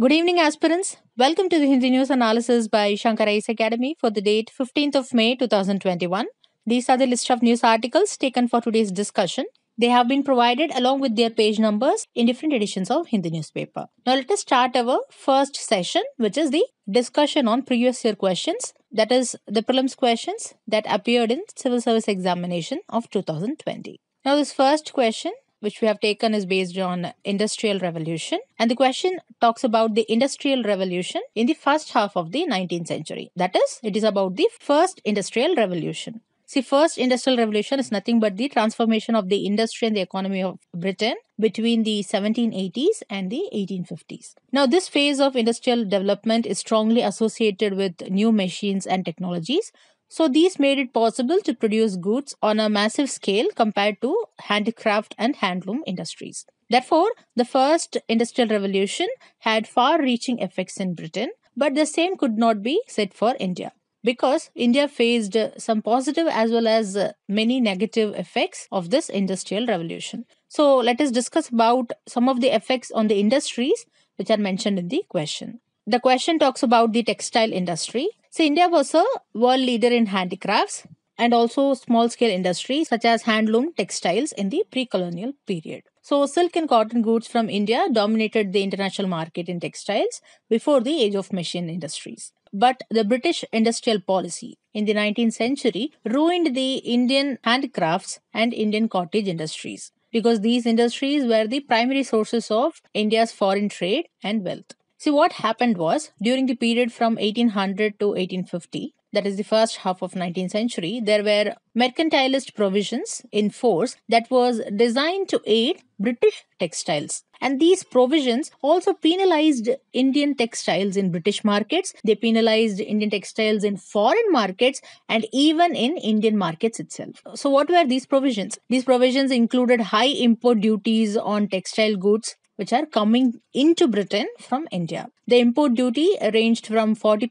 Good evening, aspirants. Welcome to the Hindi News Analysis by Shankar Ice Academy for the date 15th of May 2021. These are the list of news articles taken for today's discussion. They have been provided along with their page numbers in different editions of Hindi newspaper. Now let us start our first session, which is the discussion on previous year questions, that is the prelims questions that appeared in civil service examination of 2020. Now this first question which we have taken is based on industrial revolution and the question talks about the industrial revolution in the first half of the 19th century that is it is about the first industrial revolution See, first industrial revolution is nothing but the transformation of the industry and the economy of Britain between the 1780s and the 1850s. Now, this phase of industrial development is strongly associated with new machines and technologies. So these made it possible to produce goods on a massive scale compared to handicraft and handloom industries. Therefore, the first industrial revolution had far reaching effects in Britain, but the same could not be said for India because India faced some positive as well as many negative effects of this industrial revolution. So let us discuss about some of the effects on the industries which are mentioned in the question. The question talks about the textile industry so, India was a world leader in handicrafts and also small scale industries such as handloom textiles in the pre colonial period. So, silk and cotton goods from India dominated the international market in textiles before the age of machine industries. But the British industrial policy in the 19th century ruined the Indian handicrafts and Indian cottage industries because these industries were the primary sources of India's foreign trade and wealth. See, what happened was during the period from 1800 to 1850, that is the first half of 19th century, there were mercantilist provisions in force that was designed to aid British textiles. And these provisions also penalized Indian textiles in British markets, they penalized Indian textiles in foreign markets, and even in Indian markets itself. So, what were these provisions? These provisions included high import duties on textile goods, which are coming into Britain from India. The import duty ranged from 40%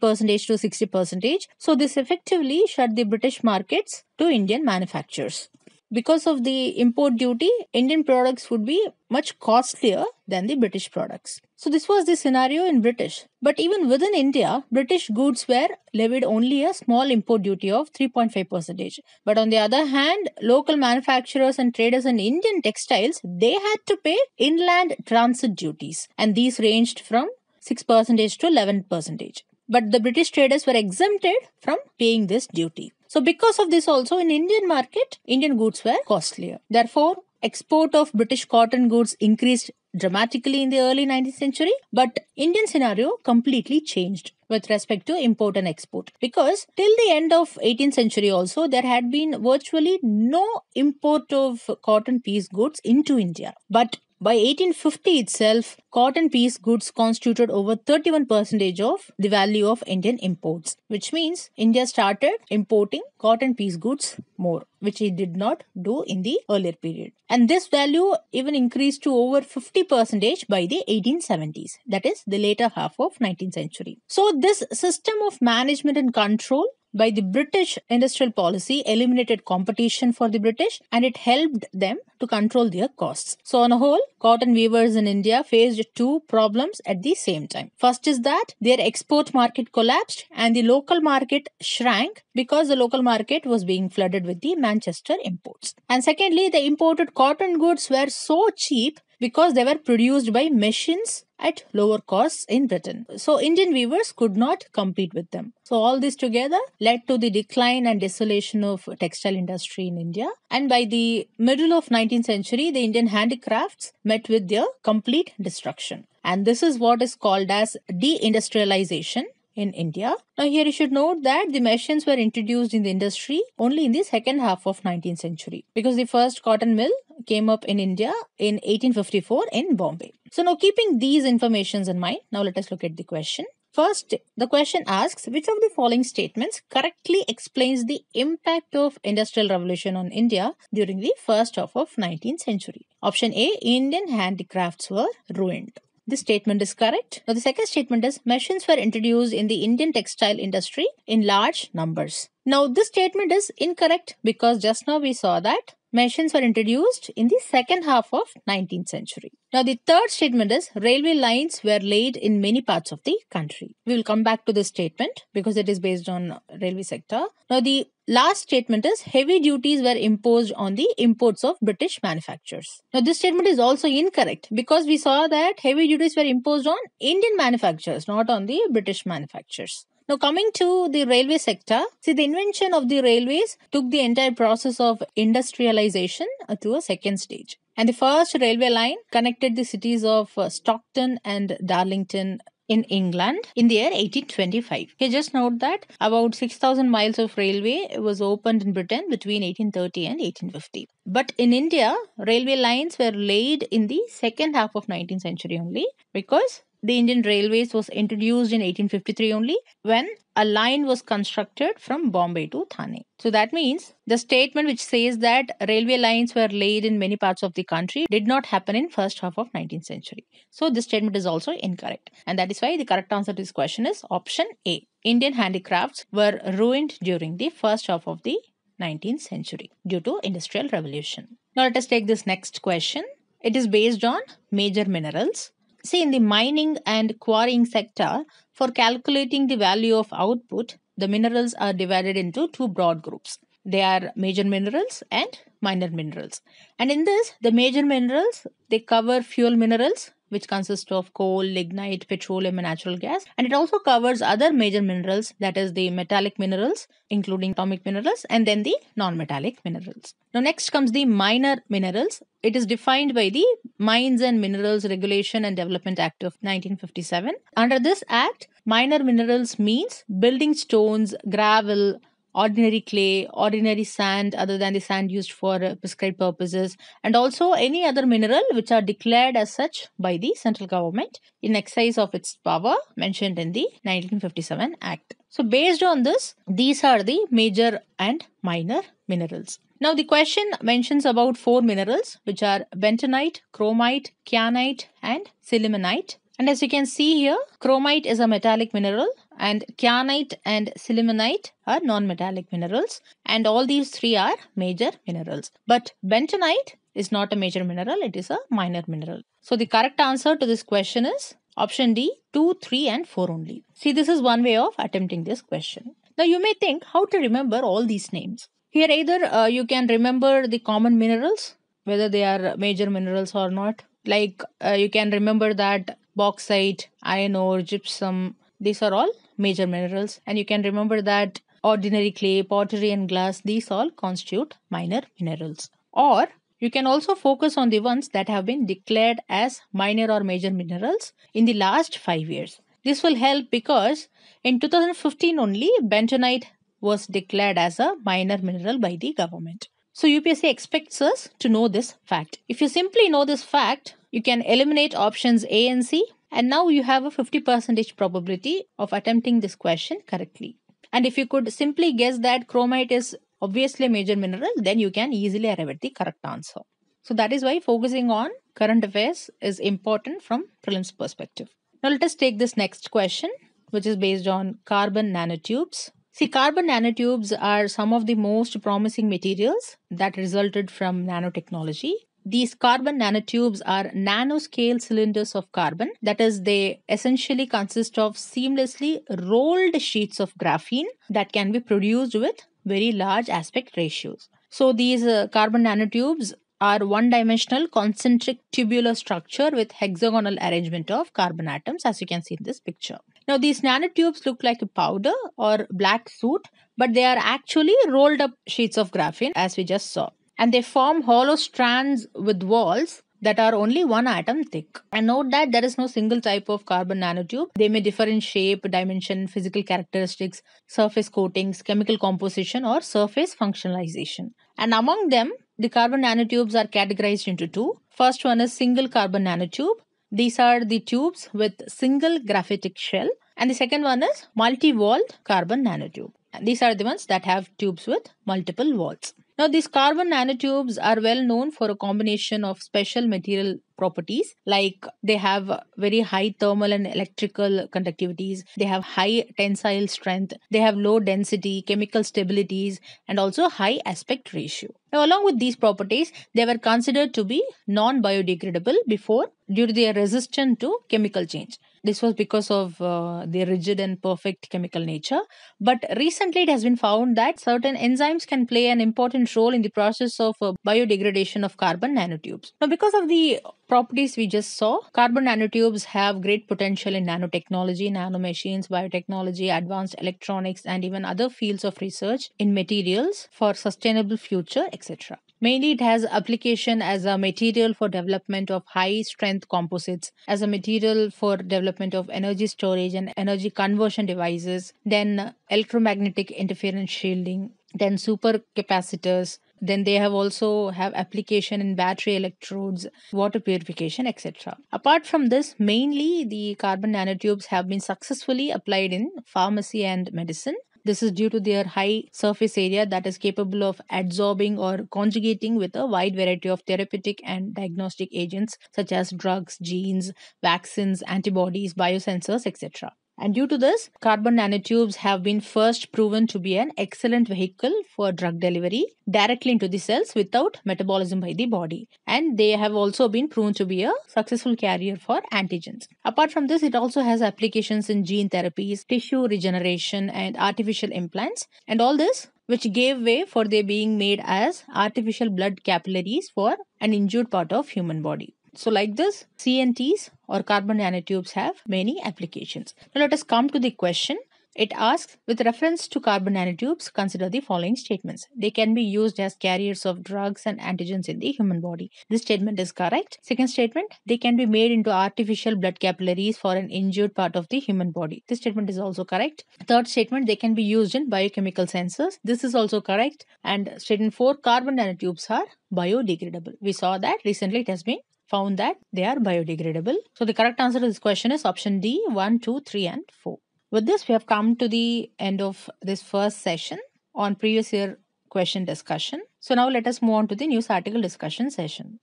to 60%, so this effectively shut the British markets to Indian manufacturers because of the import duty, Indian products would be much costlier than the British products. So, this was the scenario in British. But even within India, British goods were levied only a small import duty of 3.5%. But on the other hand, local manufacturers and traders in Indian textiles, they had to pay inland transit duties. And these ranged from 6% to 11% but the British traders were exempted from paying this duty. So because of this also in Indian market, Indian goods were costlier. Therefore, export of British cotton goods increased dramatically in the early 19th century, but Indian scenario completely changed with respect to import and export because till the end of 18th century also there had been virtually no import of cotton piece goods into India. But by 1850 itself, cotton piece goods constituted over 31% of the value of Indian imports, which means India started importing cotton piece goods more, which it did not do in the earlier period. And this value even increased to over 50% by the 1870s, that is, the later half of 19th century. So, this system of management and control by the British industrial policy eliminated competition for the British and it helped them to control their costs. So, on a whole, cotton weavers in India faced two problems at the same time. First is that their export market collapsed and the local market shrank because the local market was being flooded with the Manchester imports. And secondly, the imported cotton goods were so cheap because they were produced by machines at lower costs in Britain. So Indian weavers could not compete with them. So all this together led to the decline and desolation of textile industry in India. And by the middle of 19th century, the Indian handicrafts met with their complete destruction. And this is what is called as deindustrialization in India. Now here you should note that the machines were introduced in the industry only in the second half of 19th century because the first cotton mill came up in India in 1854 in Bombay. So now keeping these informations in mind, now let us look at the question. First, the question asks which of the following statements correctly explains the impact of industrial revolution on India during the first half of 19th century. Option A, Indian handicrafts were ruined. This statement is correct. Now, the second statement is machines were introduced in the Indian textile industry in large numbers. Now, this statement is incorrect because just now we saw that machines were introduced in the second half of 19th century. Now, the third statement is railway lines were laid in many parts of the country. We will come back to this statement because it is based on railway sector. Now, the last statement is heavy duties were imposed on the imports of British manufacturers. Now, this statement is also incorrect because we saw that heavy duties were imposed on Indian manufacturers, not on the British manufacturers. Now, coming to the railway sector, see the invention of the railways took the entire process of industrialization uh, to a second stage. And the first railway line connected the cities of uh, Stockton and Darlington in England in the year 1825. Okay, just note that about 6,000 miles of railway was opened in Britain between 1830 and 1850. But in India, railway lines were laid in the second half of 19th century only because the Indian Railways was introduced in 1853 only when a line was constructed from Bombay to Thane. So that means the statement which says that railway lines were laid in many parts of the country did not happen in first half of 19th century. So this statement is also incorrect. And that is why the correct answer to this question is option A. Indian handicrafts were ruined during the first half of the 19th century due to industrial revolution. Now let us take this next question. It is based on major minerals See, in the mining and quarrying sector, for calculating the value of output, the minerals are divided into two broad groups. They are major minerals and minor minerals. And in this, the major minerals, they cover fuel minerals, which consists of coal, lignite, petroleum, and natural gas. And it also covers other major minerals, that is, the metallic minerals, including atomic minerals, and then the non metallic minerals. Now, next comes the minor minerals. It is defined by the Mines and Minerals Regulation and Development Act of 1957. Under this act, minor minerals means building stones, gravel, ordinary clay, ordinary sand, other than the sand used for uh, prescribed purposes, and also any other mineral which are declared as such by the central government in excise of its power mentioned in the 1957 Act. So, based on this, these are the major and minor minerals. Now, the question mentions about four minerals which are bentonite, chromite, kyanite, and sillimanite. And as you can see here, chromite is a metallic mineral and kyanite and sillimanite are non-metallic minerals and all these three are major minerals but bentonite is not a major mineral it is a minor mineral so the correct answer to this question is option d 2 3 and 4 only see this is one way of attempting this question now you may think how to remember all these names here either uh, you can remember the common minerals whether they are major minerals or not like uh, you can remember that bauxite iron ore gypsum these are all major minerals. And you can remember that ordinary clay, pottery, and glass, these all constitute minor minerals. Or you can also focus on the ones that have been declared as minor or major minerals in the last five years. This will help because in 2015 only, bentonite was declared as a minor mineral by the government. So UPSC expects us to know this fact. If you simply know this fact, you can eliminate options A and C and now you have a 50 percentage probability of attempting this question correctly. And if you could simply guess that chromite is obviously a major mineral, then you can easily arrive at the correct answer. So that is why focusing on current affairs is important from prelims perspective. Now let us take this next question, which is based on carbon nanotubes. See, carbon nanotubes are some of the most promising materials that resulted from nanotechnology. These carbon nanotubes are nanoscale cylinders of carbon. That is, they essentially consist of seamlessly rolled sheets of graphene that can be produced with very large aspect ratios. So, these uh, carbon nanotubes are one dimensional concentric tubular structure with hexagonal arrangement of carbon atoms, as you can see in this picture. Now, these nanotubes look like a powder or black soot, but they are actually rolled up sheets of graphene, as we just saw and they form hollow strands with walls that are only one atom thick. And note that there is no single type of carbon nanotube. They may differ in shape, dimension, physical characteristics, surface coatings, chemical composition, or surface functionalization. And among them, the carbon nanotubes are categorized into two. First one is single carbon nanotube. These are the tubes with single graphitic shell. And the second one is multi-walled carbon nanotube. These are the ones that have tubes with multiple walls. Now these carbon nanotubes are well known for a combination of special material properties like they have very high thermal and electrical conductivities, they have high tensile strength, they have low density, chemical stabilities and also high aspect ratio. Now along with these properties they were considered to be non-biodegradable before due to their resistance to chemical change. This was because of uh, their rigid and perfect chemical nature. But recently, it has been found that certain enzymes can play an important role in the process of uh, biodegradation of carbon nanotubes. Now, because of the properties we just saw. Carbon nanotubes have great potential in nanotechnology, nanomachines, biotechnology, advanced electronics, and even other fields of research in materials for sustainable future, etc. Mainly, it has application as a material for development of high strength composites, as a material for development of energy storage and energy conversion devices, then electromagnetic interference shielding, then supercapacitors, then they have also have application in battery electrodes water purification etc apart from this mainly the carbon nanotubes have been successfully applied in pharmacy and medicine this is due to their high surface area that is capable of adsorbing or conjugating with a wide variety of therapeutic and diagnostic agents such as drugs, genes, vaccines, antibodies, biosensors, etc. And due to this, carbon nanotubes have been first proven to be an excellent vehicle for drug delivery directly into the cells without metabolism by the body. And they have also been proven to be a successful carrier for antigens. Apart from this, it also has applications in gene therapies, tissue regeneration, and artificial implants. And all this which gave way for their being made as artificial blood capillaries for an injured part of human body. So like this, CNTs or carbon nanotubes have many applications. Now let us come to the question. It asks, with reference to carbon nanotubes, consider the following statements. They can be used as carriers of drugs and antigens in the human body. This statement is correct. Second statement, they can be made into artificial blood capillaries for an injured part of the human body. This statement is also correct. Third statement, they can be used in biochemical sensors. This is also correct. And statement 4, carbon nanotubes are biodegradable. We saw that recently it has been found that they are biodegradable. So the correct answer to this question is option D 1, 2, 3, and 4. With this, we have come to the end of this first session on previous year question discussion. So now let us move on to the news article discussion session.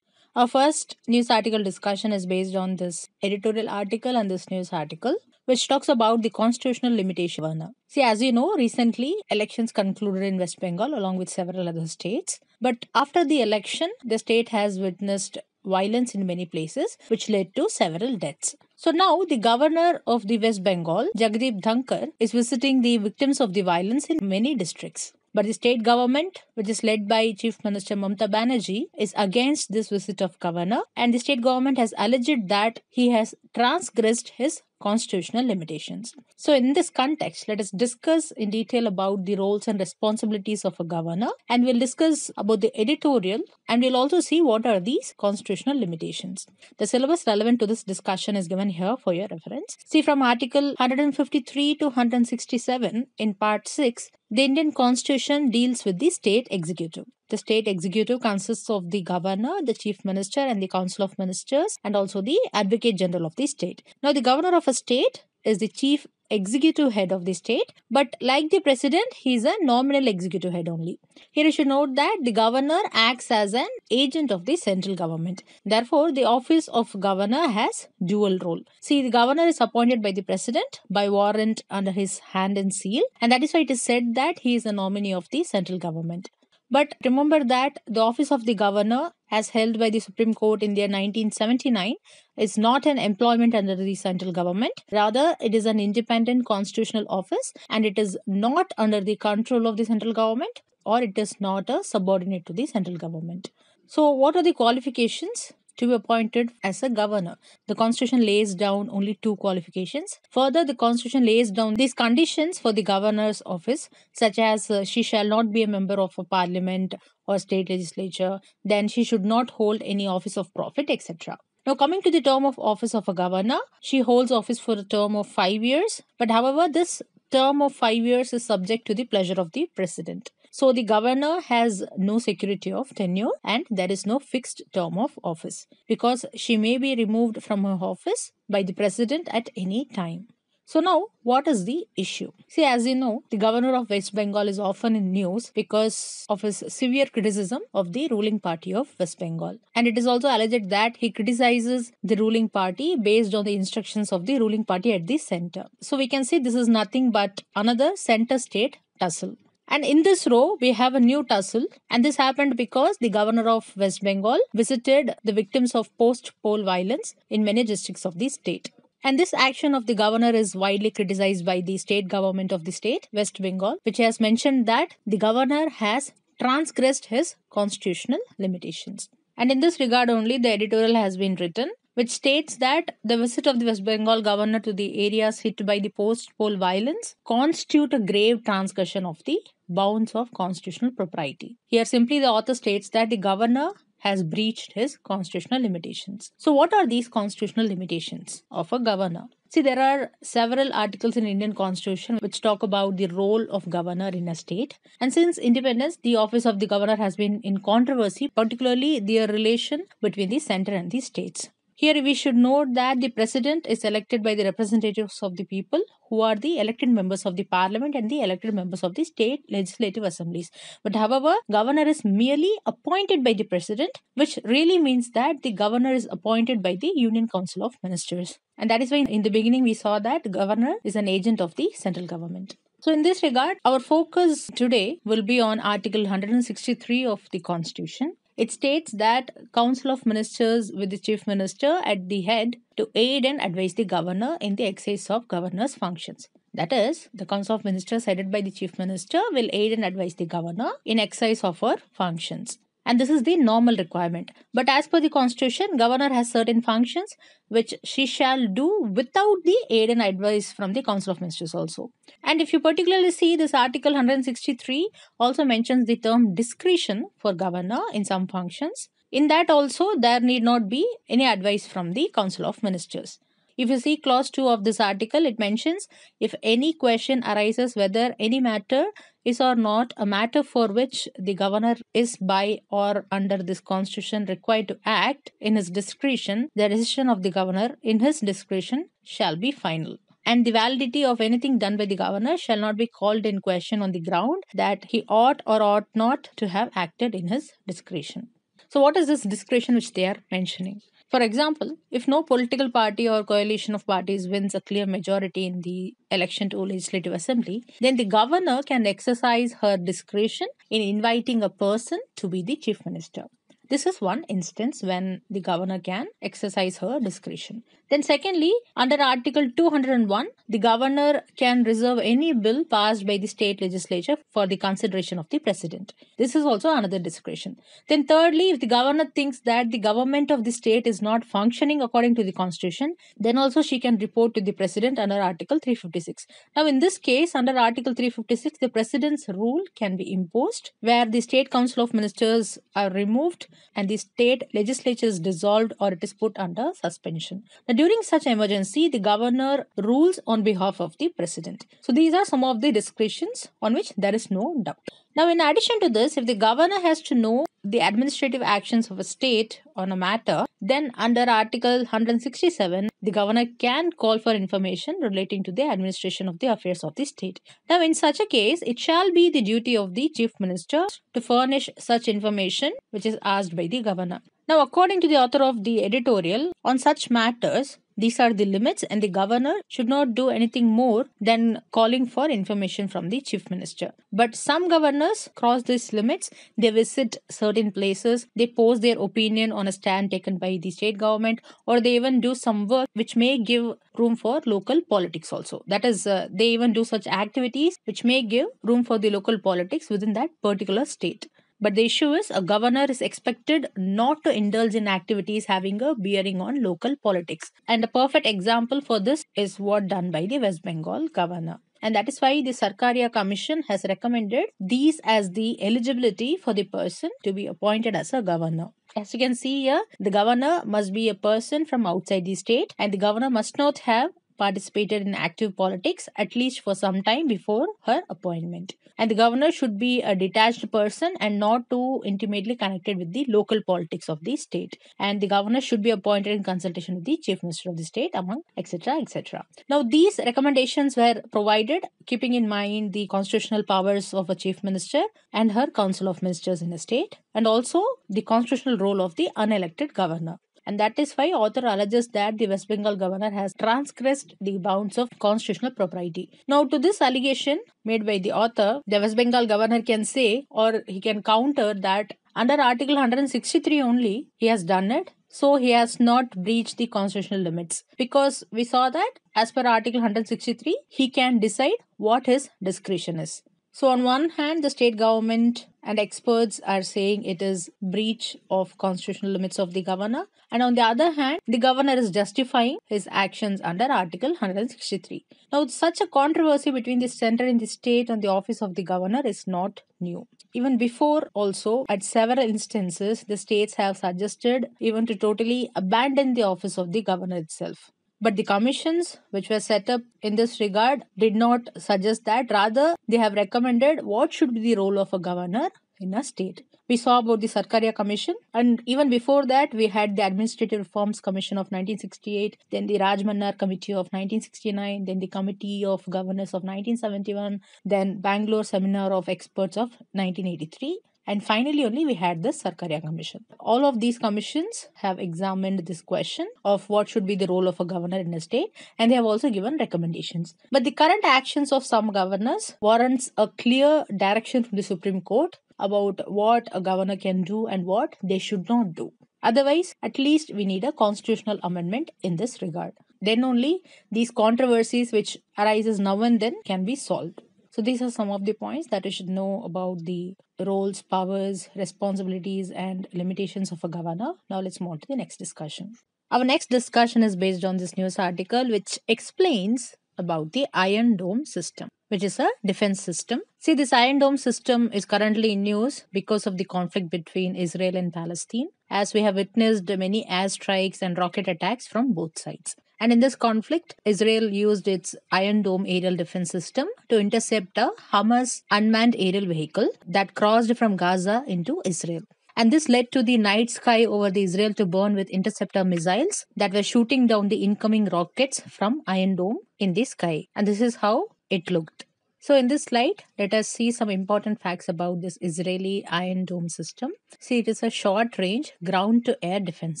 Our first news article discussion is based on this editorial article and this news article, which talks about the constitutional limitation. See, as you know, recently elections concluded in West Bengal along with several other states. But after the election, the state has witnessed violence in many places, which led to several deaths. So now the governor of the West Bengal, Jagdeep Dhankar, is visiting the victims of the violence in many districts. But the state government, which is led by Chief Minister Mamta Banerjee, is against this visit of governor, and the state government has alleged that he has transgressed his constitutional limitations. So, in this context, let us discuss in detail about the roles and responsibilities of a governor, and we'll discuss about the editorial, and we'll also see what are these constitutional limitations. The syllabus relevant to this discussion is given here for your reference. See from Article 153 to 167 in Part 6, the Indian constitution deals with the state executive. The state executive consists of the governor, the chief minister, and the council of ministers, and also the advocate general of the state. Now, the governor of a state is the chief executive head of the state, but like the president, he is a nominal executive head only. Here you should note that the governor acts as an agent of the central government. Therefore, the office of governor has dual role. See, the governor is appointed by the president by warrant under his hand and seal, and that is why it is said that he is a nominee of the central government. But remember that the office of the governor, as held by the Supreme Court in their 1979, is not an employment under the central government. Rather, it is an independent constitutional office and it is not under the control of the central government or it is not a subordinate to the central government. So, what are the qualifications? to be appointed as a governor. The constitution lays down only two qualifications. Further, the constitution lays down these conditions for the governor's office, such as uh, she shall not be a member of a parliament or state legislature, then she should not hold any office of profit, etc. Now, coming to the term of office of a governor, she holds office for a term of five years, but however, this term of five years is subject to the pleasure of the president. So the governor has no security of tenure and there is no fixed term of office because she may be removed from her office by the president at any time. So now, what is the issue? See, as you know, the governor of West Bengal is often in news because of his severe criticism of the ruling party of West Bengal. And it is also alleged that he criticizes the ruling party based on the instructions of the ruling party at the center. So we can see this is nothing but another center state tussle. And in this row, we have a new tussle. And this happened because the governor of West Bengal visited the victims of post poll violence in many districts of the state. And this action of the governor is widely criticized by the state government of the state, West Bengal, which has mentioned that the governor has transgressed his constitutional limitations. And in this regard only, the editorial has been written, which states that the visit of the West Bengal governor to the areas hit by the post poll violence constitute a grave transgression of the bounds of constitutional propriety. Here, simply the author states that the governor has breached his constitutional limitations. So, what are these constitutional limitations of a governor? See, there are several articles in Indian Constitution which talk about the role of governor in a state. And since independence, the office of the governor has been in controversy, particularly the relation between the center and the states. Here we should note that the president is elected by the representatives of the people who are the elected members of the parliament and the elected members of the state legislative assemblies. But however, governor is merely appointed by the president, which really means that the governor is appointed by the Union Council of Ministers. And that is why in the beginning we saw that governor is an agent of the central government. So, in this regard, our focus today will be on Article 163 of the Constitution. It states that Council of Ministers with the Chief Minister at the head to aid and advise the governor in the exercise of governor's functions. That is, the Council of Ministers headed by the Chief Minister will aid and advise the governor in exercise of her functions and this is the normal requirement but as per the constitution governor has certain functions which she shall do without the aid and advice from the council of ministers also and if you particularly see this article 163 also mentions the term discretion for governor in some functions in that also there need not be any advice from the council of ministers if you see clause 2 of this article, it mentions if any question arises whether any matter is or not a matter for which the governor is by or under this constitution required to act in his discretion, the decision of the governor in his discretion shall be final and the validity of anything done by the governor shall not be called in question on the ground that he ought or ought not to have acted in his discretion. So, what is this discretion which they are mentioning? For example, if no political party or coalition of parties wins a clear majority in the election to Legislative Assembly, then the governor can exercise her discretion in inviting a person to be the chief minister. This is one instance when the governor can exercise her discretion. Then, secondly, under Article 201, the governor can reserve any bill passed by the state legislature for the consideration of the president. This is also another discretion. Then, thirdly, if the governor thinks that the government of the state is not functioning according to the constitution, then also she can report to the president under Article 356. Now, in this case, under Article 356, the president's rule can be imposed where the state council of ministers are removed and the state legislature is dissolved or it is put under suspension. Now, during such emergency, the governor rules on behalf of the president. So, these are some of the discretions on which there is no doubt. Now, in addition to this, if the governor has to know the administrative actions of a state on a matter, then under Article 167, the governor can call for information relating to the administration of the affairs of the state. Now, in such a case, it shall be the duty of the chief minister to furnish such information which is asked by the governor. Now, according to the author of the editorial, on such matters, these are the limits, and the governor should not do anything more than calling for information from the chief minister. But some governors cross these limits. They visit certain places, they post their opinion on a stand taken by the state government, or they even do some work which may give room for local politics also. That is, uh, they even do such activities which may give room for the local politics within that particular state. But the issue is a governor is expected not to indulge in activities having a bearing on local politics. And a perfect example for this is what done by the West Bengal governor. And that is why the Sarkaria Commission has recommended these as the eligibility for the person to be appointed as a governor. As you can see here, the governor must be a person from outside the state and the governor must not have participated in active politics at least for some time before her appointment. And the governor should be a detached person and not too intimately connected with the local politics of the state. And the governor should be appointed in consultation with the chief minister of the state, among etc. etc. Now, these recommendations were provided keeping in mind the constitutional powers of a chief minister and her council of ministers in a state, and also the constitutional role of the unelected governor and that is why author alleges that the West Bengal governor has transgressed the bounds of constitutional propriety. Now, to this allegation made by the author, the West Bengal governor can say or he can counter that under Article 163 only he has done it. So he has not breached the constitutional limits because we saw that as per Article 163, he can decide what his discretion is. So, on one hand, the state government and experts are saying it is breach of constitutional limits of the governor and on the other hand the governor is justifying his actions under article 163 now such a controversy between the center and the state on the office of the governor is not new even before also at several instances the states have suggested even to totally abandon the office of the governor itself but the commissions which were set up in this regard did not suggest that. Rather, they have recommended what should be the role of a governor in a state. We saw about the Sarkaria Commission, and even before that, we had the Administrative Reforms Commission of 1968, then the Rajmannar Committee of 1969, then the Committee of Governors of 1971, then Bangalore Seminar of Experts of 1983. And finally, only we had the Sarkaria Commission. All of these commissions have examined this question of what should be the role of a governor in a state, and they have also given recommendations. But the current actions of some governors warrants a clear direction from the Supreme Court about what a governor can do and what they should not do. Otherwise, at least we need a constitutional amendment in this regard. Then only these controversies which arises now and then can be solved. So, these are some of the points that you should know about the roles, powers, responsibilities, and limitations of a governor. Now, let's move on to the next discussion. Our next discussion is based on this news article, which explains about the Iron Dome system, which is a defense system. See, this Iron Dome system is currently in news because of the conflict between Israel and Palestine, as we have witnessed many airstrikes and rocket attacks from both sides. And in this conflict, Israel used its Iron Dome aerial defense system to intercept a Hamas unmanned aerial vehicle that crossed from Gaza into Israel. And this led to the night sky over the Israel to burn with interceptor missiles that were shooting down the incoming rockets from Iron Dome in the sky. And this is how it looked. So, in this slide, let us see some important facts about this Israeli Iron Dome system. See, it is a short range ground to air defense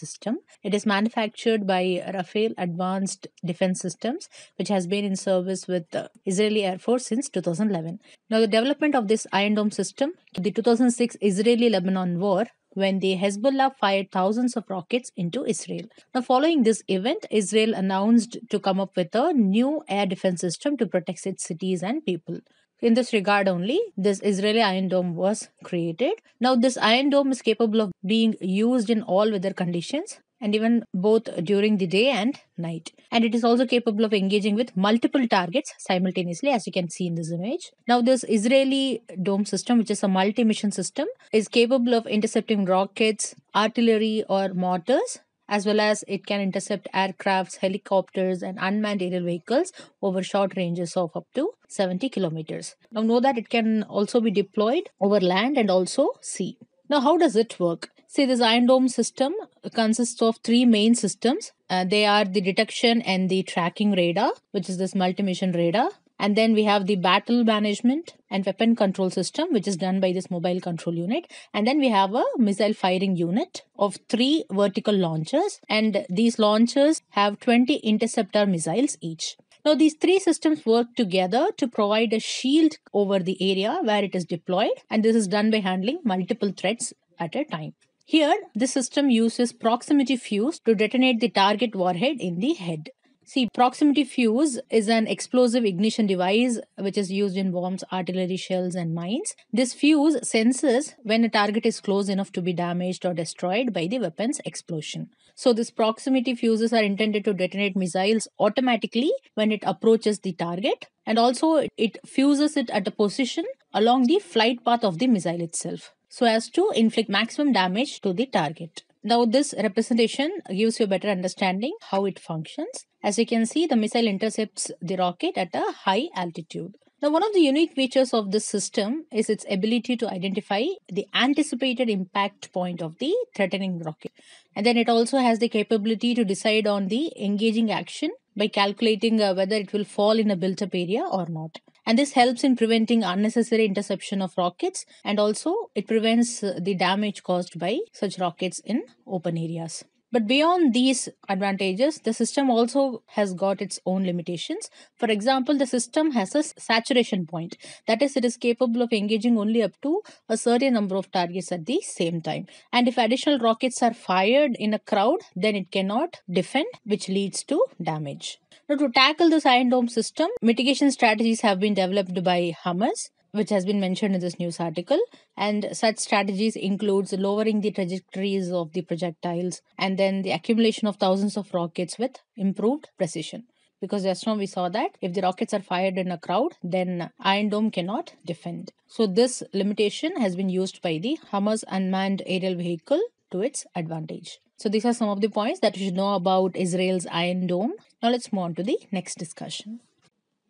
system. It is manufactured by Rafael Advanced Defense Systems, which has been in service with the Israeli Air Force since 2011. Now, the development of this Iron Dome system, the 2006 Israeli Lebanon War, when the Hezbollah fired thousands of rockets into Israel. Now, following this event, Israel announced to come up with a new air defense system to protect its cities and people. In this regard only, this Israeli Iron Dome was created. Now, this Iron Dome is capable of being used in all weather conditions and even both during the day and night. And it is also capable of engaging with multiple targets simultaneously, as you can see in this image. Now, this Israeli dome system, which is a multi mission system, is capable of intercepting rockets, artillery, or mortars. As well as it can intercept aircrafts, helicopters, and unmanned aerial vehicles over short ranges of up to 70 kilometers. Now, know that it can also be deployed over land and also sea. Now, how does it work? See, this Iron Dome system consists of three main systems. Uh, they are the detection and the tracking radar, which is this multi-mission radar. And then we have the battle management and weapon control system, which is done by this mobile control unit. And then we have a missile firing unit of three vertical launchers. And these launchers have 20 interceptor missiles each. Now, these three systems work together to provide a shield over the area where it is deployed, and this is done by handling multiple threats at a time. Here, the system uses proximity fuse to detonate the target warhead in the head. See, proximity fuse is an explosive ignition device which is used in bombs, artillery shells, and mines. This fuse senses when a target is close enough to be damaged or destroyed by the weapon's explosion. So, these proximity fuses are intended to detonate missiles automatically when it approaches the target, and also it fuses it at a position along the flight path of the missile itself so as to inflict maximum damage to the target. Now this representation gives you a better understanding how it functions. As you can see, the missile intercepts the rocket at a high altitude. Now, one of the unique features of this system is its ability to identify the anticipated impact point of the threatening rocket. And then it also has the capability to decide on the engaging action by calculating uh, whether it will fall in a built up area or not and this helps in preventing unnecessary interception of rockets and also it prevents uh, the damage caused by such rockets in open areas. But beyond these advantages, the system also has got its own limitations. For example, the system has a saturation point. That is, it is capable of engaging only up to a certain number of targets at the same time. And if additional rockets are fired in a crowd, then it cannot defend, which leads to damage. Now, to tackle this iron dome system, mitigation strategies have been developed by Hamas, which has been mentioned in this news article. And such strategies includes lowering the trajectories of the projectiles and then the accumulation of thousands of rockets with improved precision. Because just now we saw that if the rockets are fired in a crowd, then Iron Dome cannot defend. So this limitation has been used by the Hamas unmanned aerial vehicle to its advantage. So these are some of the points that you should know about Israel's Iron Dome. Now let's move on to the next discussion.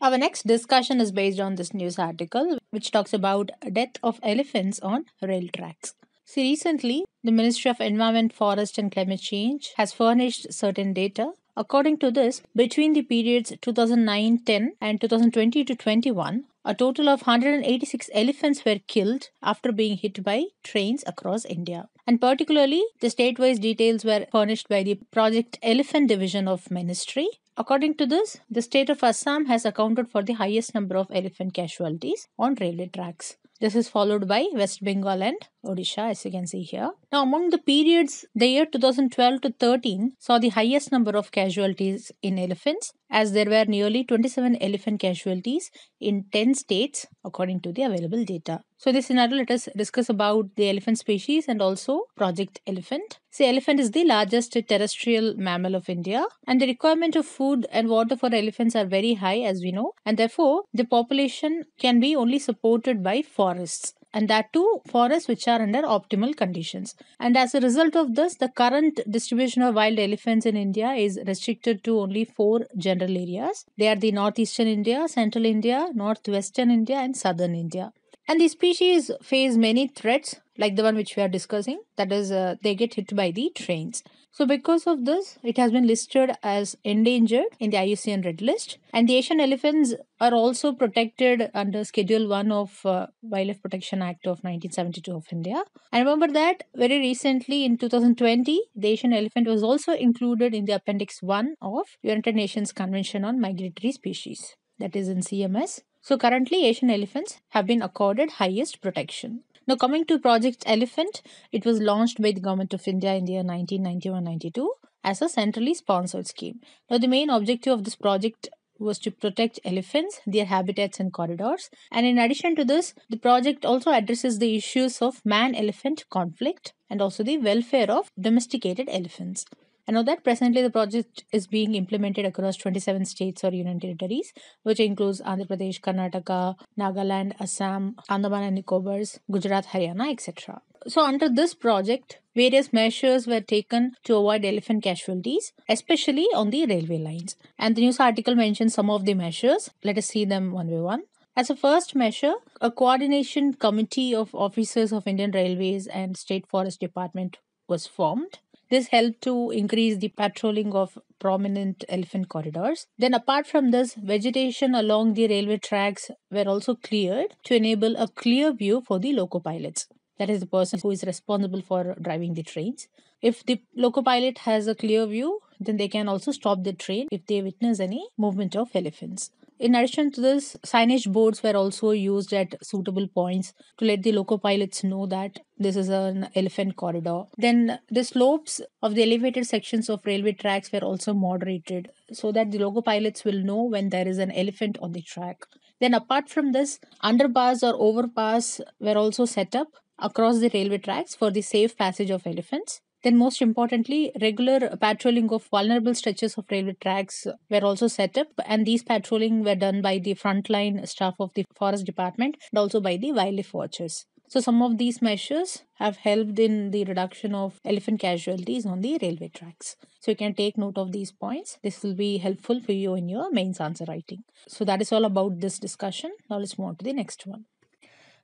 Our next discussion is based on this news article which talks about death of elephants on rail tracks. See, recently, the Ministry of Environment, Forest and Climate Change has furnished certain data According to this, between the periods 2009-10 and 2020-21, a total of 186 elephants were killed after being hit by trains across India. And particularly, the state-wise details were furnished by the Project Elephant Division of Ministry. According to this, the state of Assam has accounted for the highest number of elephant casualties on railway tracks. This is followed by West Bengal and Odisha, as you can see here. Now, among the periods, the year 2012 to 13 saw the highest number of casualties in elephants, as there were nearly 27 elephant casualties in 10 states, according to the available data. So, this scenario, let us discuss about the elephant species and also Project Elephant. See, elephant is the largest terrestrial mammal of India, and the requirement of food and water for elephants are very high, as we know, and therefore, the population can be only supported by forests and that too forests which are under optimal conditions. And as a result of this, the current distribution of wild elephants in India is restricted to only four general areas. They are the northeastern India, central India, northwestern India, and southern India. And these species face many threats, like the one which we are discussing, that is, uh, they get hit by the trains. So because of this, it has been listed as endangered in the IUCN Red List. And the Asian elephants are also protected under Schedule 1 of uh, Wildlife Protection Act of 1972 of India. I remember that very recently in 2020, the Asian elephant was also included in the Appendix 1 of United Nations Convention on Migratory Species, that is in CMS. So currently, Asian elephants have been accorded highest protection. Now, coming to Project Elephant, it was launched by the Government of India in the year 1991-92 as a centrally sponsored scheme. Now, the main objective of this project was to protect elephants, their habitats and corridors. And in addition to this, the project also addresses the issues of man-elephant conflict and also the welfare of domesticated elephants and know that presently the project is being implemented across 27 states or union territories, which includes Andhra Pradesh, Karnataka, Nagaland, Assam, Andaman and Nicobars, Gujarat, Haryana, etc. So, under this project, various measures were taken to avoid elephant casualties, especially on the railway lines. And the news article mentions some of the measures. Let us see them one by one. As a first measure, a coordination committee of officers of Indian Railways and State Forest Department was formed this helped to increase the patrolling of prominent elephant corridors. Then, apart from this, vegetation along the railway tracks were also cleared to enable a clear view for the loco pilots. That is the person who is responsible for driving the trains. If the loco pilot has a clear view, then they can also stop the train if they witness any movement of elephants. In addition to this, signage boards were also used at suitable points to let the loco pilots know that this is an elephant corridor. Then the slopes of the elevated sections of railway tracks were also moderated so that the loco pilots will know when there is an elephant on the track. Then, apart from this, underpass or overpass were also set up across the railway tracks for the safe passage of elephants. Then, most importantly, regular patrolling of vulnerable stretches of railway tracks were also set up, and these patrolling were done by the frontline staff of the Forest Department and also by the wildlife watchers. So, some of these measures have helped in the reduction of elephant casualties on the railway tracks. So, you can take note of these points. This will be helpful for you in your mains answer writing. So, that is all about this discussion. Now, let's move on to the next one.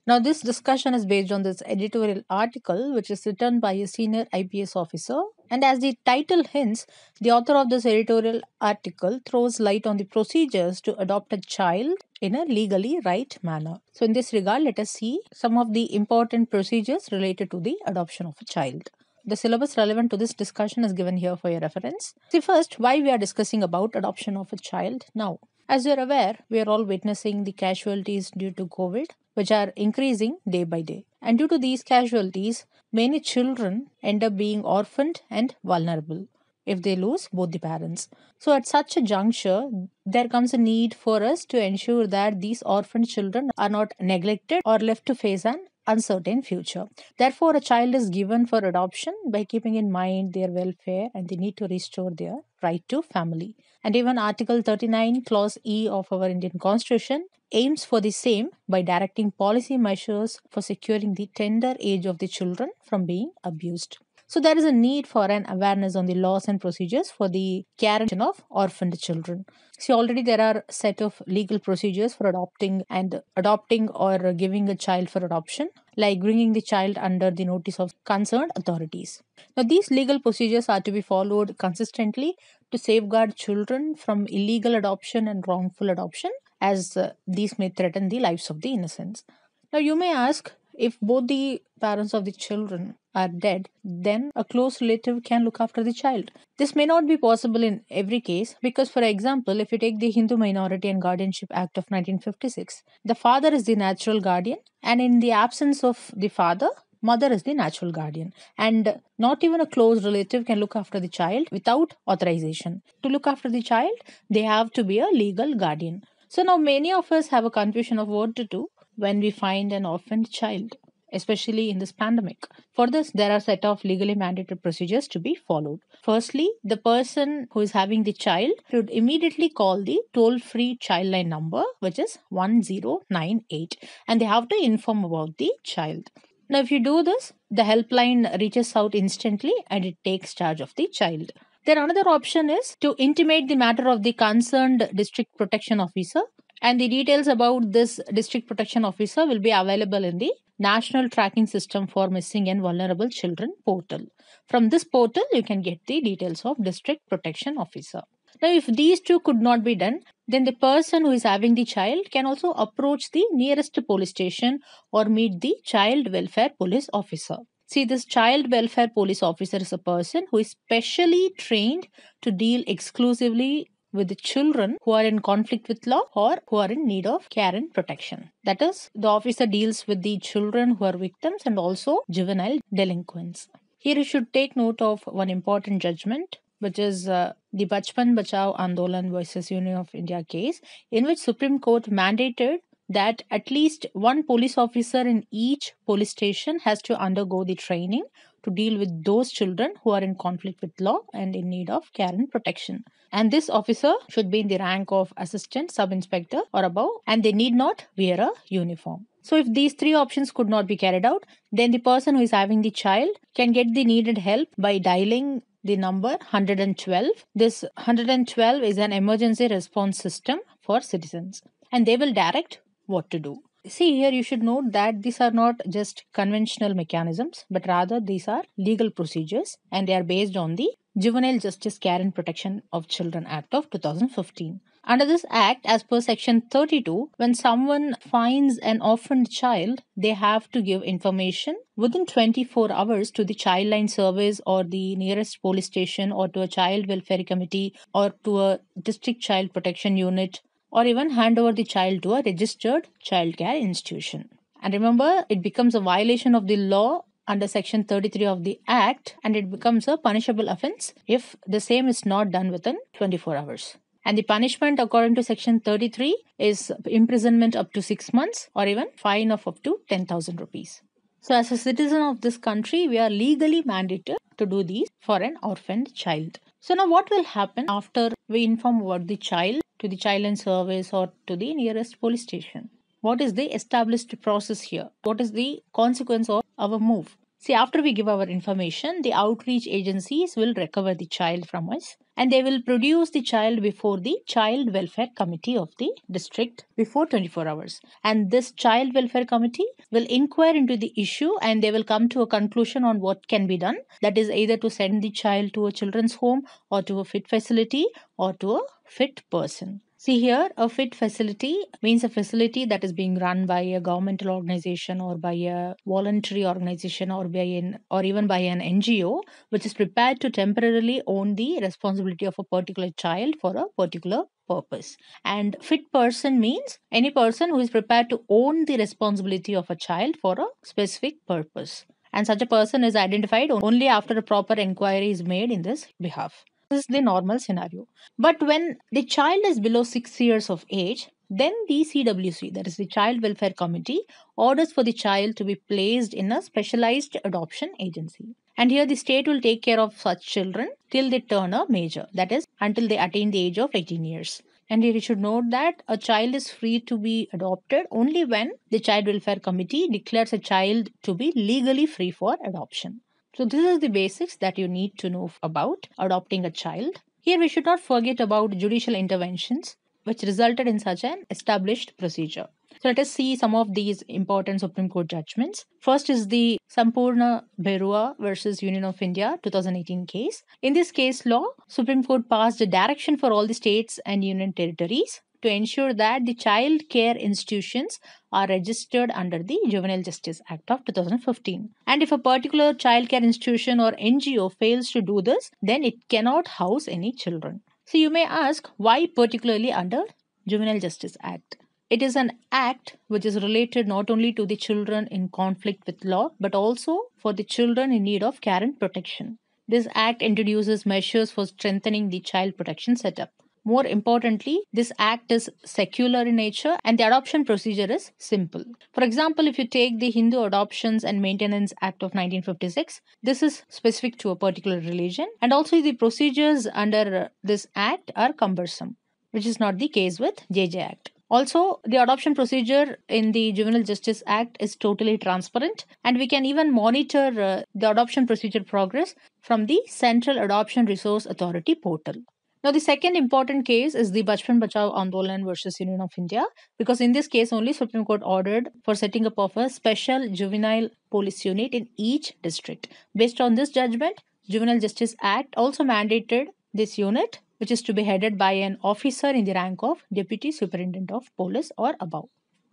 Now, this discussion is based on this editorial article, which is written by a senior IPS officer. And as the title hints, the author of this editorial article throws light on the procedures to adopt a child in a legally right manner. So, in this regard, let us see some of the important procedures related to the adoption of a child. The syllabus relevant to this discussion is given here for your reference. See first why we are discussing about adoption of a child now. As you're aware, we are all witnessing the casualties due to COVID which are increasing day by day. And due to these casualties, many children end up being orphaned and vulnerable if they lose both the parents. So, at such a juncture, there comes a need for us to ensure that these orphaned children are not neglected or left to face an uncertain future. Therefore, a child is given for adoption by keeping in mind their welfare and the need to restore their right to family. And even Article 39, Clause E of our Indian Constitution aims for the same by directing policy measures for securing the tender age of the children from being abused. So there is a need for an awareness on the laws and procedures for the care of orphaned children. See, already there are set of legal procedures for adopting and adopting or giving a child for adoption, like bringing the child under the notice of concerned authorities. Now, these legal procedures are to be followed consistently to safeguard children from illegal adoption and wrongful adoption as uh, these may threaten the lives of the innocents. Now, you may ask if both the parents of the children are dead, then a close relative can look after the child. This may not be possible in every case because, for example, if you take the Hindu Minority and Guardianship Act of 1956, the father is the natural guardian, and in the absence of the father, mother is the natural guardian and not even a close relative can look after the child without authorization to look after the child they have to be a legal guardian so now many of us have a confusion of what to do when we find an orphaned child, especially in this pandemic. For this, there are set of legally mandated procedures to be followed. Firstly, the person who is having the child should immediately call the toll-free childline number, which is 1098, and they have to inform about the child. Now, if you do this, the helpline reaches out instantly and it takes charge of the child. Then another option is to intimate the matter of the concerned district protection officer and the details about this district protection officer will be available in the National Tracking System for Missing and Vulnerable Children portal. From this portal, you can get the details of district protection officer. Now, if these two could not be done, then the person who is having the child can also approach the nearest police station or meet the child welfare police officer. See, this child welfare police officer is a person who is specially trained to deal exclusively with the children who are in conflict with law or who are in need of care and protection. That is, the officer deals with the children who are victims and also juvenile delinquents. Here you should take note of one important judgment which is uh, the Bachpan Bachao Andolan versus Union of India case, in which Supreme Court mandated that at least one police officer in each police station has to undergo the training to deal with those children who are in conflict with law and in need of care and protection. And this officer should be in the rank of assistant, sub inspector, or above, and they need not wear a uniform. So, if these three options could not be carried out, then the person who is having the child can get the needed help by dialing the number 112. This 112 is an emergency response system for citizens, and they will direct what to do. See here, you should note that these are not just conventional mechanisms, but rather these are legal procedures and they are based on the Juvenile Justice Care and Protection of Children Act of 2015. Under this act, as per section 32, when someone finds an orphaned child, they have to give information within 24 hours to the Childline Service or the nearest police station or to a child welfare committee or to a district child protection unit or even hand over the child to a registered childcare institution. And remember, it becomes a violation of the law under section 33 of the act and it becomes a punishable offense if the same is not done within 24 hours. And the punishment according to section 33 is imprisonment up to 6 months or even fine of up to 10,000 rupees. So as a citizen of this country, we are legally mandated to do these for an orphaned child. So now what will happen after we inform about the child to the child and service or to the nearest police station. What is the established process here? What is the consequence of our move? See, after we give our information, the outreach agencies will recover the child from us and they will produce the child before the Child Welfare Committee of the district before 24 hours. And this Child Welfare Committee will inquire into the issue and they will come to a conclusion on what can be done. That is, either to send the child to a children's home or to a fit facility or to a fit person. See here, a fit facility means a facility that is being run by a governmental organization or by a voluntary organization or by an or even by an NGO, which is prepared to temporarily own the responsibility of a particular child for a particular purpose. And fit person means any person who is prepared to own the responsibility of a child for a specific purpose. And such a person is identified only after a proper inquiry is made in this behalf. This is the normal scenario. But when the child is below six years of age, then the CWC, that is the Child Welfare Committee, orders for the child to be placed in a specialized adoption agency. And here the state will take care of such children till they turn a major, that is, until they attain the age of 18 years. And here you should note that a child is free to be adopted only when the Child Welfare Committee declares a child to be legally free for adoption. So this is the basics that you need to know about adopting a child. Here we should not forget about judicial interventions which resulted in such an established procedure. So let us see some of these important Supreme Court judgments. First is the Sampurna Berua versus Union of India 2018 case. In this case law, Supreme Court passed a direction for all the states and union territories to ensure that the child care institutions are registered under the Juvenile Justice Act of 2015. And if a particular child care institution or NGO fails to do this, then it cannot house any children. So you may ask why particularly under Juvenile Justice Act? It is an act which is related not only to the children in conflict with law but also for the children in need of care and protection. This act introduces measures for strengthening the child protection setup. More importantly, this act is secular in nature and the adoption procedure is simple. For example, if you take the Hindu Adoptions and Maintenance Act of 1956, this is specific to a particular religion and also the procedures under this act are cumbersome, which is not the case with JJ Act. Also, the adoption procedure in the Juvenile Justice Act is totally transparent, and we can even monitor uh, the adoption procedure progress from the Central Adoption Resource Authority portal. Now, the second important case is the Bachpan Bachao Andolan versus Union of India, because in this case only Supreme Court ordered for setting up of a special juvenile police unit in each district. Based on this judgment, Juvenile Justice Act also mandated this unit, which is to be headed by an officer in the rank of Deputy Superintendent of Police or above.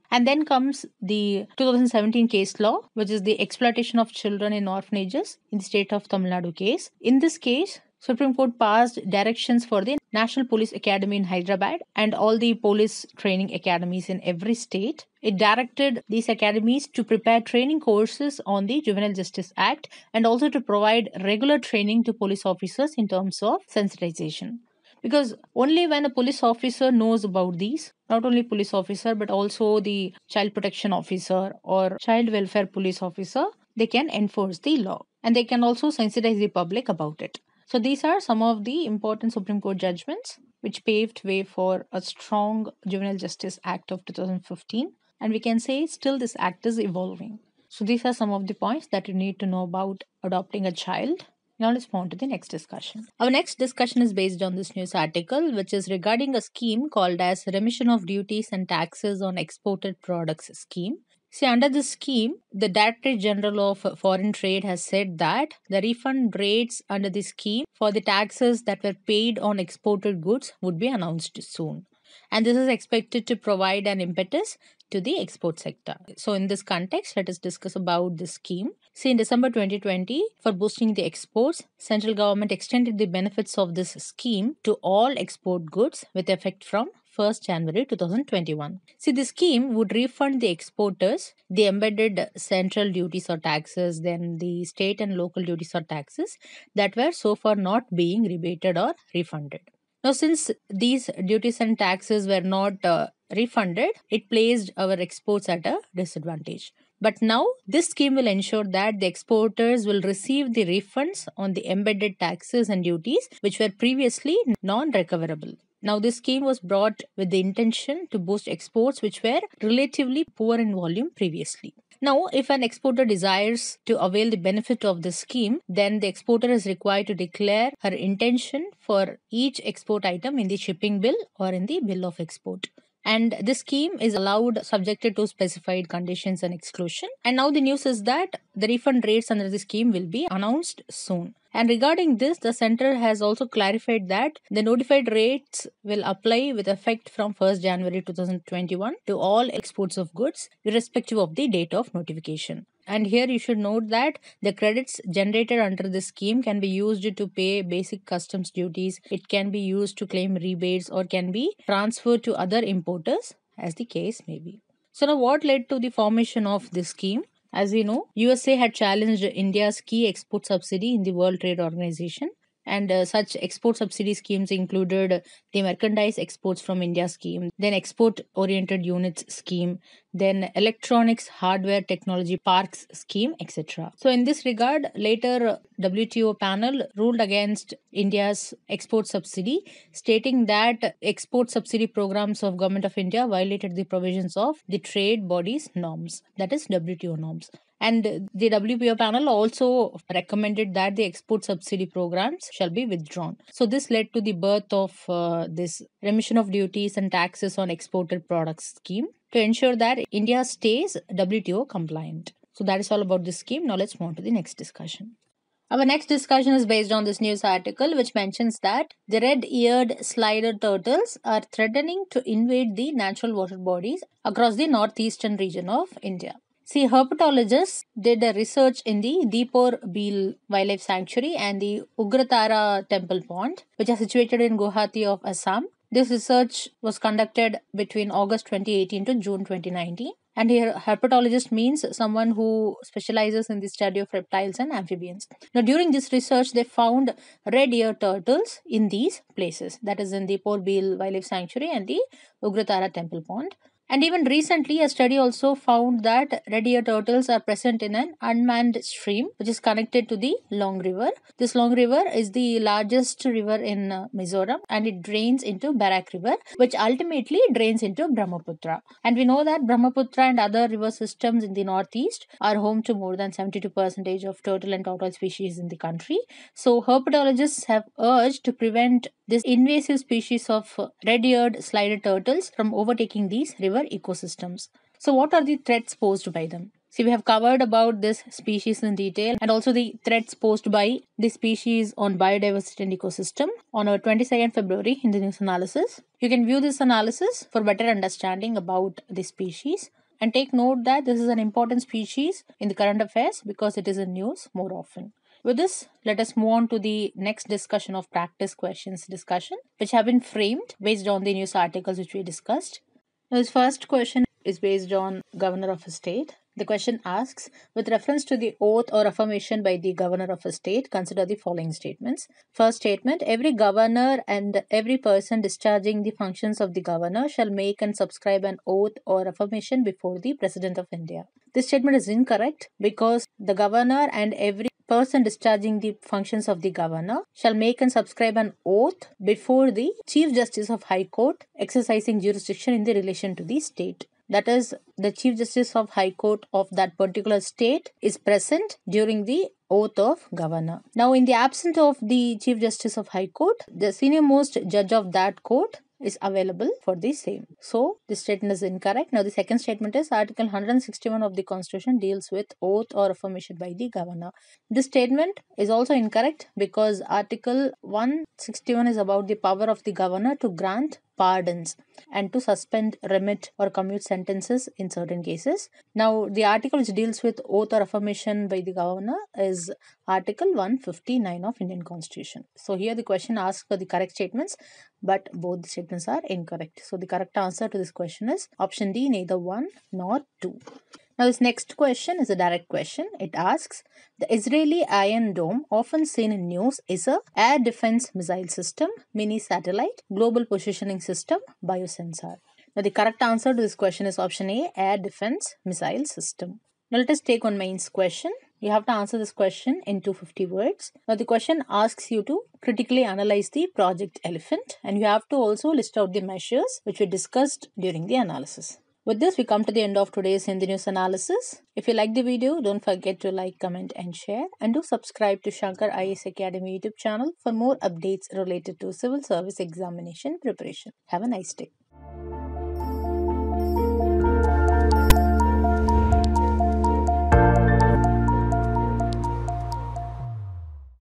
And then comes the 2017 case law, which is the exploitation of children in orphanages in the state of Tamil Nadu case. In this case, Supreme Court passed directions for the National Police Academy in Hyderabad and all the police training academies in every state. It directed these academies to prepare training courses on the Juvenile Justice Act and also to provide regular training to police officers in terms of sensitization. Because only when a police officer knows about these, not only police officer but also the child protection officer or child welfare police officer, they can enforce the law and they can also sensitize the public about it. So, these are some of the important Supreme Court judgments which paved way for a strong Juvenile Justice Act of 2015. And we can say still this act is evolving. So, these are some of the points that you need to know about adopting a child. Now let's move on to the next discussion. Our next discussion is based on this news article, which is regarding a scheme called as Remission of Duties and Taxes on Exported Products Scheme. See, under this scheme, the director General of Foreign Trade has said that the refund rates under the scheme for the taxes that were paid on exported goods would be announced soon. And this is expected to provide an impetus to the export sector. So, in this context, let us discuss about the scheme. See, in December 2020, for boosting the exports, central government extended the benefits of this scheme to all export goods with effect from 1st January 2021. See, the scheme would refund the exporters the embedded central duties or taxes, then the state and local duties or taxes that were so far not being rebated or refunded. Now, since these duties and taxes were not uh, refunded, it placed our exports at a disadvantage. But now, this scheme will ensure that the exporters will receive the refunds on the embedded taxes and duties which were previously non recoverable. Now, this scheme was brought with the intention to boost exports, which were relatively poor in volume previously. Now, if an exporter desires to avail the benefit of the scheme, then the exporter is required to declare her intention for each export item in the shipping bill or in the bill of export. And this scheme is allowed subjected to specified conditions and exclusion. And now the news is that the refund rates under the scheme will be announced soon. And regarding this, the center has also clarified that the notified rates will apply with effect from 1st January 2021 to all exports of goods, irrespective of the date of notification. And here you should note that the credits generated under this scheme can be used to pay basic customs duties, it can be used to claim rebates, or can be transferred to other importers, as the case may be. So, now what led to the formation of this scheme? As we know, USA had challenged India's key export subsidy in the World Trade Organization and uh, such export subsidy schemes included the merchandise exports from india scheme then export oriented units scheme then electronics hardware technology parks scheme etc so in this regard later wto panel ruled against india's export subsidy stating that export subsidy programs of government of india violated the provisions of the trade bodies norms that is wto norms and the WPO panel also recommended that the export subsidy programs shall be withdrawn. So, this led to the birth of uh, this remission of duties and taxes on exported products scheme to ensure that India stays WTO compliant. So, that is all about this scheme. Now, let's move on to the next discussion. Our next discussion is based on this news article, which mentions that the red eared slider turtles are threatening to invade the natural water bodies across the northeastern region of India. See, herpetologists did a research in the Deepur Beel Wildlife Sanctuary and the Ugratara Temple Pond, which are situated in Guwahati of Assam. This research was conducted between August 2018 to June 2019. And here, herpetologist means someone who specializes in the study of reptiles and amphibians. Now, during this research, they found red eared turtles in these places that is, in the Porbeel Wildlife Sanctuary and the Ugratara Temple Pond. And even recently, a study also found that red eared turtles are present in an unmanned stream which is connected to the Long River. This Long River is the largest river in uh, Mizoram and it drains into Barak River, which ultimately drains into Brahmaputra. And we know that Brahmaputra and other river systems in the northeast are home to more than 72% of turtle and tortoise species in the country. So, herpetologists have urged to prevent this invasive species of red eared slider turtles from overtaking these rivers river ecosystems. So what are the threats posed by them? See, we have covered about this species in detail and also the threats posed by the species on biodiversity and ecosystem on our 22nd February in the news analysis. You can view this analysis for better understanding about the species and take note that this is an important species in the current affairs because it is in news more often. With this, let us move on to the next discussion of practice questions discussion, which have been framed based on the news articles which we discussed. His first question is based on governor of a state. The question asks, with reference to the oath or affirmation by the governor of a state, consider the following statements. First statement, every governor and every person discharging the functions of the governor shall make and subscribe an oath or affirmation before the President of India. This statement is incorrect because the governor and every person discharging the functions of the governor shall make and subscribe an oath before the chief justice of high court exercising jurisdiction in the relation to the state that is the chief justice of high court of that particular state is present during the oath of governor now in the absence of the chief justice of high court the senior most judge of that court is available for the same. So this statement is incorrect. Now the second statement is Article 161 of the Constitution deals with oath or affirmation by the governor. This statement is also incorrect because Article 161 is about the power of the governor to grant pardons and to suspend, remit, or commute sentences in certain cases. Now, the article which deals with oath or affirmation by the governor is Article 159 of Indian Constitution. So here the question asks for the correct statements, but both the statements are incorrect. So the correct answer to this question is option D, neither one nor two. Now, this next question is a direct question. It asks The Israeli Iron Dome, often seen in news, is a air defense missile system, mini satellite, global positioning system, biosensor. Now, the correct answer to this question is option A air defense missile system. Now, let us take on mains question. You have to answer this question in 250 words. Now, the question asks you to critically analyze the project elephant and you have to also list out the measures which we discussed during the analysis. With this, we come to the end of today's Hindi news analysis. If you like the video, don't forget to like, comment, and share. And do subscribe to Shankar IAS Academy YouTube channel for more updates related to civil service examination preparation. Have a nice day.